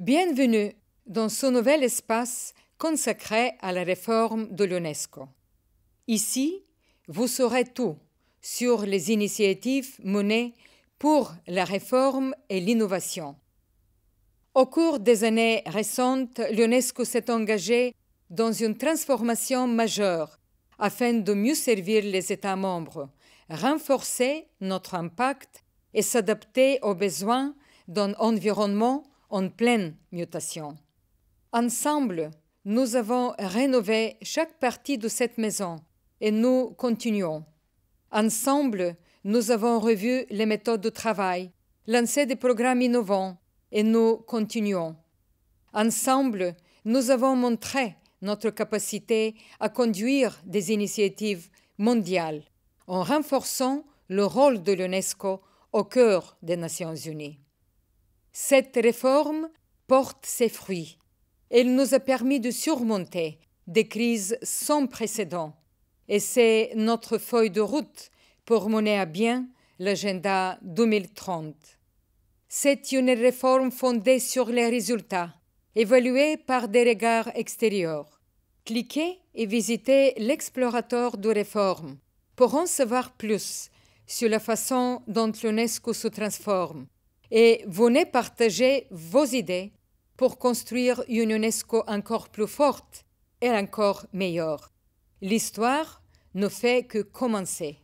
Bienvenue dans ce nouvel espace consacré à la réforme de l'UNESCO. Ici, vous saurez tout sur les initiatives menées pour la réforme et l'innovation. Au cours des années récentes, l'UNESCO s'est engagée dans une transformation majeure afin de mieux servir les États membres, renforcer notre impact et s'adapter aux besoins d'un environnement en pleine mutation. Ensemble, nous avons rénové chaque partie de cette maison et nous continuons. Ensemble, nous avons revu les méthodes de travail, lancé des programmes innovants et nous continuons. Ensemble, nous avons montré notre capacité à conduire des initiatives mondiales en renforçant le rôle de l'UNESCO au cœur des Nations Unies. Cette réforme porte ses fruits. Elle nous a permis de surmonter des crises sans précédent et c'est notre feuille de route pour mener à bien l'agenda 2030. C'est une réforme fondée sur les résultats, évaluée par des regards extérieurs. Cliquez et visitez l'explorateur de réformes pour en savoir plus sur la façon dont l'UNESCO se transforme et venez partager vos idées pour construire une UNESCO encore plus forte et encore meilleure. L'histoire ne fait que commencer.